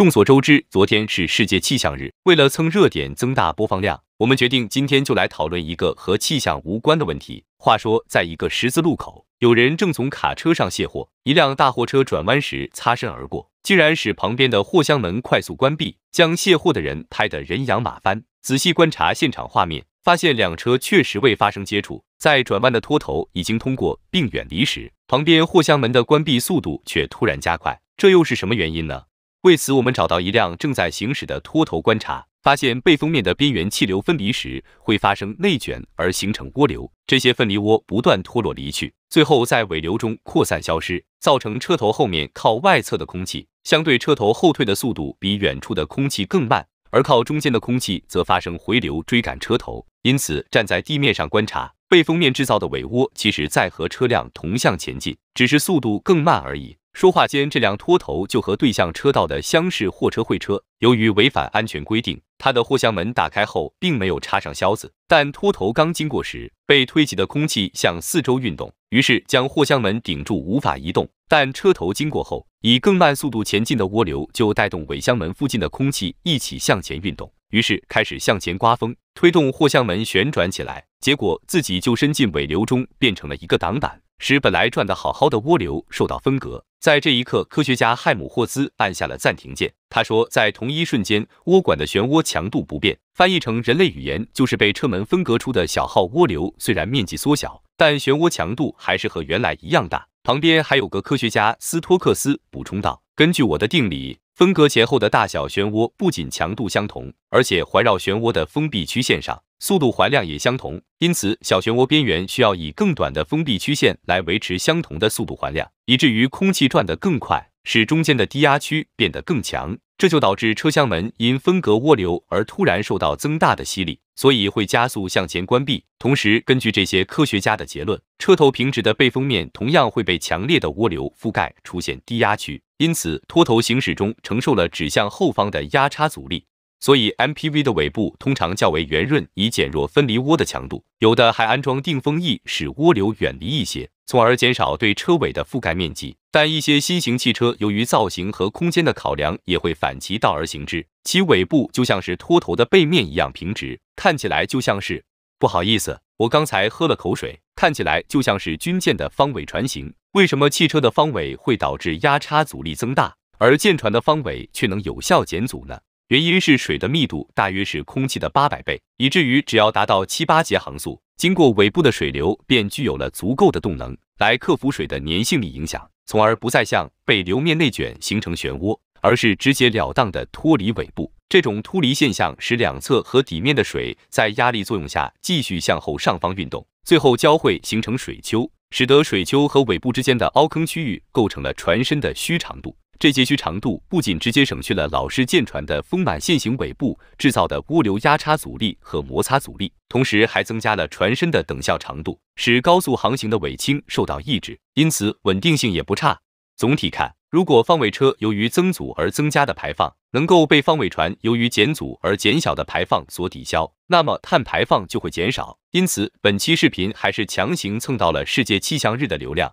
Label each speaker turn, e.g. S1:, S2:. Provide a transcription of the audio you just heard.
S1: 众所周知，昨天是世界气象日。为了蹭热点、增大播放量，我们决定今天就来讨论一个和气象无关的问题。话说，在一个十字路口，有人正从卡车上卸货，一辆大货车转弯时擦身而过，竟然使旁边的货箱门快速关闭，将卸货的人拍得人仰马翻。仔细观察现场画面，发现两车确实未发生接触，在转弯的拖头已经通过并远离时，旁边货箱门的关闭速度却突然加快，这又是什么原因呢？为此，我们找到一辆正在行驶的拖头观察，发现背风面的边缘气流分离时会发生内卷而形成涡流，这些分离涡不断脱落离去，最后在尾流中扩散消失，造成车头后面靠外侧的空气相对车头后退的速度比远处的空气更慢，而靠中间的空气则发生回流追赶车头，因此站在地面上观察，背风面制造的尾涡其实在和车辆同向前进，只是速度更慢而已。说话间，这辆拖头就和对向车道的厢式货车会车。由于违反安全规定，它的货箱门打开后并没有插上销子。但拖头刚经过时，被推起的空气向四周运动，于是将货箱门顶住，无法移动。但车头经过后，以更慢速度前进的涡流就带动尾箱门附近的空气一起向前运动，于是开始向前刮风，推动货箱门旋转起来。结果自己就伸进尾流中，变成了一个挡板，使本来转得好好的涡流受到分隔。在这一刻，科学家亥姆霍兹按下了暂停键。他说，在同一瞬间，涡管的漩涡强度不变。翻译成人类语言，就是被车门分隔出的小号涡流，虽然面积缩小，但漩涡强度还是和原来一样大。旁边还有个科学家斯托克斯补充道：“根据我的定理，分隔前后的大小漩涡不仅强度相同，而且环绕漩涡的封闭曲线上。”速度环量也相同，因此小漩涡边缘需要以更短的封闭曲线来维持相同的速度环量，以至于空气转得更快，使中间的低压区变得更强。这就导致车厢门因分隔涡流而突然受到增大的吸力，所以会加速向前关闭。同时，根据这些科学家的结论，车头平直的背风面同样会被强烈的涡流覆盖，出现低压区，因此脱头行驶中承受了指向后方的压差阻力。所以 MPV 的尾部通常较为圆润，以减弱分离涡的强度。有的还安装定风翼，使涡流远离一些，从而减少对车尾的覆盖面积。但一些新型汽车由于造型和空间的考量，也会反其道而行之，其尾部就像是拖头的背面一样平直，看起来就像是不好意思，我刚才喝了口水，看起来就像是军舰的方尾船型。为什么汽车的方尾会导致压差阻力增大，而舰船的方尾却能有效减阻呢？原因是水的密度大约是空气的八百倍，以至于只要达到七八节航速，经过尾部的水流便具有了足够的动能来克服水的粘性力影响，从而不再向被流面内卷形成漩涡，而是直截了当的脱离尾部。这种脱离现象使两侧和底面的水在压力作用下继续向后上方运动，最后交汇形成水丘，使得水丘和尾部之间的凹坑区域构成了船身的虚长度。这截去长度不仅直接省去了老式舰船的丰满线型尾部制造的涡流压差阻力和摩擦阻力，同时还增加了船身的等效长度，使高速航行的尾倾受到抑制，因此稳定性也不差。总体看，如果方尾车由于增阻而增加的排放能够被方尾船由于减阻而减小的排放所抵消，那么碳排放就会减少。因此，本期视频还是强行蹭到了世界气象日的流量。